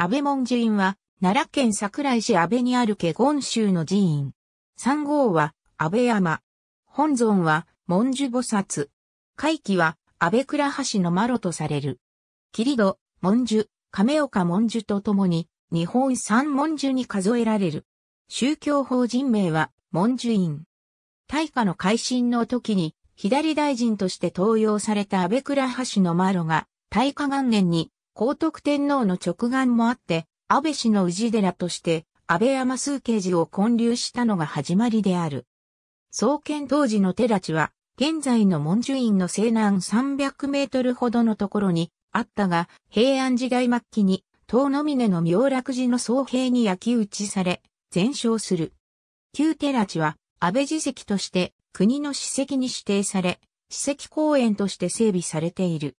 安倍門寺院は、奈良県桜井市安倍にある華厳宗の寺院。三号は、安倍山。本尊は、文殊菩薩。会期は、安倍倉橋のマロとされる。霧戸、文殊、亀岡文殊とともに、日本三文殊に数えられる。宗教法人名は、文殊院。大化の改新の時に、左大臣として登用された安倍倉橋のマロが、大化元年に高徳天皇の直眼もあって、安倍氏の氏寺として、安倍山数慶寺を建立したのが始まりである。創建当時の寺地は、現在の文殊院の西南300メートルほどのところにあったが、平安時代末期に、東の峰の妙楽寺の総兵に焼き打ちされ、全焼する。旧寺地は、安倍寺跡として、国の史跡に指定され、史跡公園として整備されている。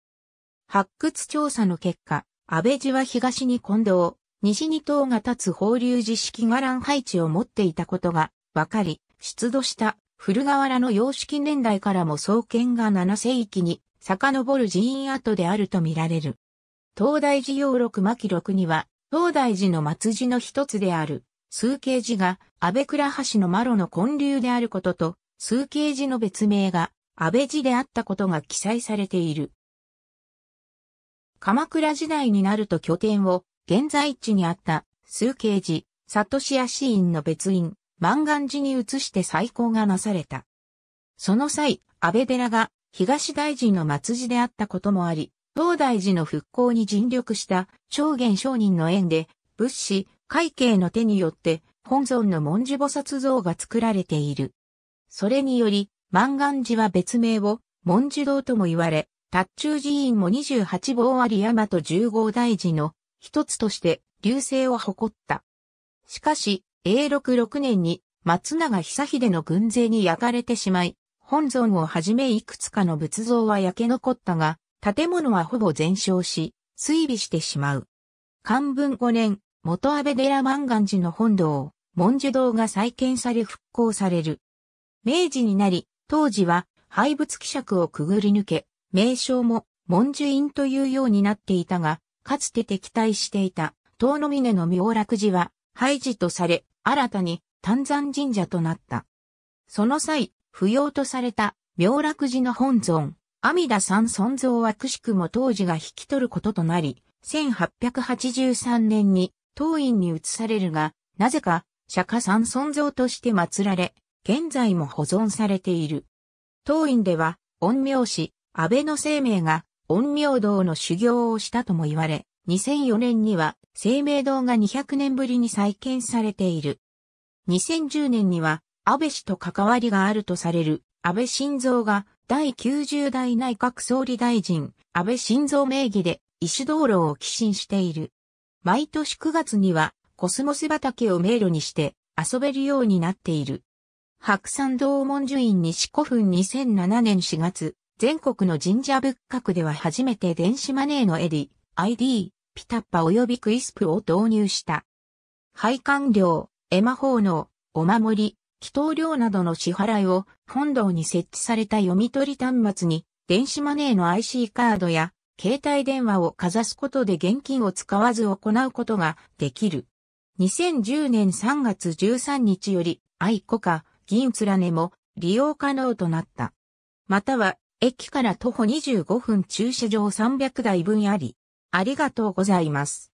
発掘調査の結果、安倍寺は東に近藤、西に塔が立つ法隆寺式伽藍配置を持っていたことが分かり、出土した古河原の様式年代からも創建が7世紀に遡る寺院跡であるとみられる。東大寺要録巻録には、東大寺の末寺の一つである、数形寺が安倍倉橋のマロの根流であることと、数形寺の別名が安倍寺であったことが記載されている。鎌倉時代になると拠点を現在地にあった数形寺、里市屋市院の別院、万願寺に移して再興がなされた。その際、安倍寺が東大寺の末寺であったこともあり、東大寺の復興に尽力した長元商人の縁で、仏師、会計の手によって本尊の文字菩薩像が作られている。それにより、万願寺は別名を文字堂とも言われ、達中寺院も28号あり山と1五大寺の一つとして流星を誇った。しかし、永禄6年に松永久秀の軍勢に焼かれてしまい、本尊をはじめいくつかの仏像は焼け残ったが、建物はほぼ全焼し、追尾してしまう。漢文5年、元安部寺万願寺の本堂、文殊堂が再建され復興される。明治になり、当時は廃仏希釈をくぐり抜け、名称も文殊院というようになっていたが、かつて敵対していた遠野峰の妙楽寺は廃寺とされ、新たに丹山神社となった。その際、不要とされた妙楽寺の本尊、阿弥陀三尊像はくしくも当時が引き取ることとなり、1883年に当院に移されるが、なぜか釈迦三尊像として祀られ、現在も保存されている。当院では、恩陽師、安倍の生命が陰陽道の修行をしたとも言われ、2004年には生命堂が200年ぶりに再建されている。2010年には安倍氏と関わりがあるとされる安倍晋三が第90代内閣総理大臣安倍晋三名義で石道路を寄進している。毎年9月にはコスモス畑を迷路にして遊べるようになっている。白山道門樹院西古墳2007年4月、全国の神社仏閣では初めて電子マネーのエディ、ID、ピタッパ及びクイスプを導入した。配管料、エマ奉納、お守り、祈祷料などの支払いを本堂に設置された読み取り端末に電子マネーの IC カードや携帯電話をかざすことで現金を使わず行うことができる。2010年3月13日より、愛子か銀連ねも利用可能となった。または駅から徒歩25分駐車場300台分あり、ありがとうございます。